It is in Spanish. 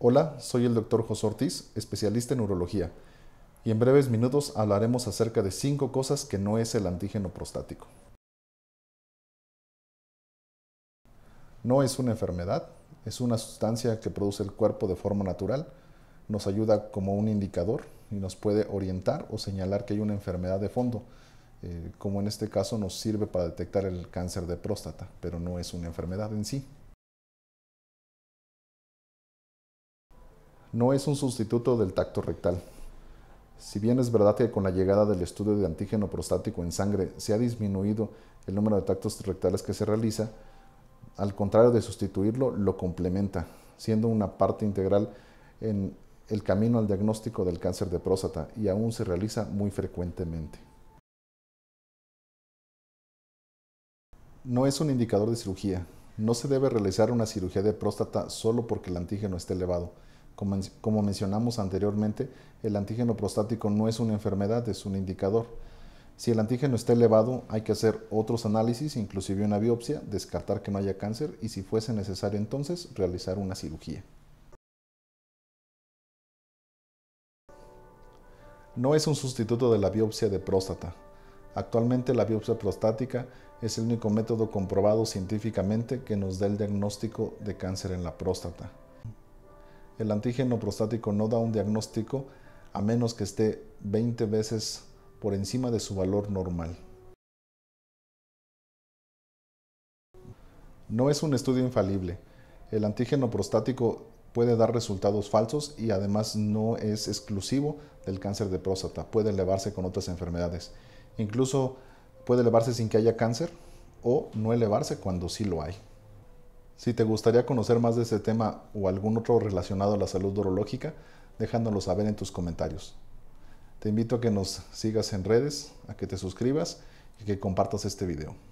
Hola, soy el doctor José Ortiz, especialista en urología, y en breves minutos hablaremos acerca de cinco cosas que no es el antígeno prostático. No es una enfermedad, es una sustancia que produce el cuerpo de forma natural, nos ayuda como un indicador y nos puede orientar o señalar que hay una enfermedad de fondo, eh, como en este caso nos sirve para detectar el cáncer de próstata, pero no es una enfermedad en sí. no es un sustituto del tacto rectal. Si bien es verdad que con la llegada del estudio de antígeno prostático en sangre se ha disminuido el número de tactos rectales que se realiza, al contrario de sustituirlo, lo complementa, siendo una parte integral en el camino al diagnóstico del cáncer de próstata y aún se realiza muy frecuentemente. No es un indicador de cirugía. No se debe realizar una cirugía de próstata solo porque el antígeno esté elevado como, mencionamos anteriormente, el antígeno prostático no es una enfermedad, es un indicador. Si el antígeno está elevado, hay que hacer otros análisis, inclusive una biopsia, descartar que no haya cáncer y si fuese necesario entonces realizar una cirugía. No es un sustituto de la biopsia de próstata. Actualmente la biopsia prostática es el único método comprobado científicamente que nos da el diagnóstico de cáncer en la próstata. El antígeno prostático no da un diagnóstico a menos que esté 20 veces por encima de su valor normal. No es un estudio infalible. El antígeno prostático puede dar resultados falsos y además no es exclusivo del cáncer de próstata. Puede elevarse con otras enfermedades. Incluso puede elevarse sin que haya cáncer o no elevarse cuando sí lo hay. Si te gustaría conocer más de este tema o algún otro relacionado a la salud urológica, déjanoslo saber en tus comentarios. Te invito a que nos sigas en redes, a que te suscribas y que compartas este video.